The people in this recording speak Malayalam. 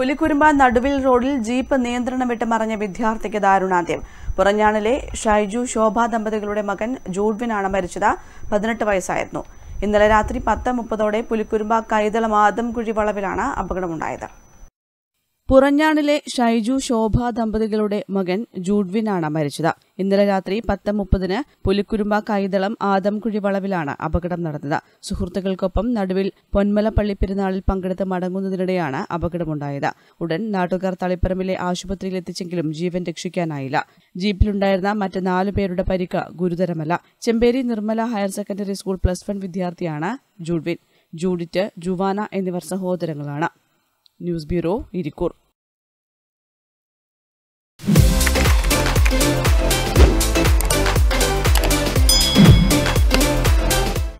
പുലിക്കുരുമ്പ നടുവിൽ റോഡിൽ ജീപ്പ് നിയന്ത്രണം വിട്ട് മറിഞ്ഞ വിദ്യാർത്ഥിക്ക് ദാരുണാന്ത്യം പുറഞ്ഞാണിലെ ഷൈജു ശോഭ ദമ്പതികളുടെ മകൻ ജൂഡ്വിനാണ് മരിച്ചത് പതിനെട്ട് വയസ്സായിരുന്നു ഇന്നലെ രാത്രി പത്ത് മുപ്പതോടെ പുലിക്കുരുമ്പ കൈതളം ആദംകുഴി വളവിലാണ് അപകടമുണ്ടായത് പുറഞ്ഞാണിലെ ഷൈജു ശോഭ ദമ്പതികളുടെ മകൻ ജൂഡ്വിനാണ് മരിച്ചത് ഇന്നലെ രാത്രി പത്ത് മുപ്പതിന് പുലിക്കുരുമ്പ കൈതളം ആദംകുഴി വളവിലാണ് അപകടം നടന്നത് സുഹൃത്തുക്കൾക്കൊപ്പം നടുവിൽ പൊന്മലപ്പള്ളി പെരുന്നാളിൽ പങ്കെടുത്ത് മടങ്ങുന്നതിനിടെയാണ് അപകടമുണ്ടായത് ഉടൻ നാട്ടുകാർ തളിപ്പറമ്പിലെ ആശുപത്രിയിൽ എത്തിച്ചെങ്കിലും ജീവൻ രക്ഷിക്കാനായില്ല ജീപ്പിലുണ്ടായിരുന്ന മറ്റ് നാലു പേരുടെ പരിക്ക് ഗുരുതരമല്ല Chemperi Nirmala higher secondary school plus one വിദ്യാർത്ഥിയാണ് ജൂഡ്വിൻ ജൂഡിറ്റ് ജുവാന എന്നിവർ സഹോദരങ്ങളാണ് ന്യൂസ് ബ്യൂറോ ഇരിക്കൂർ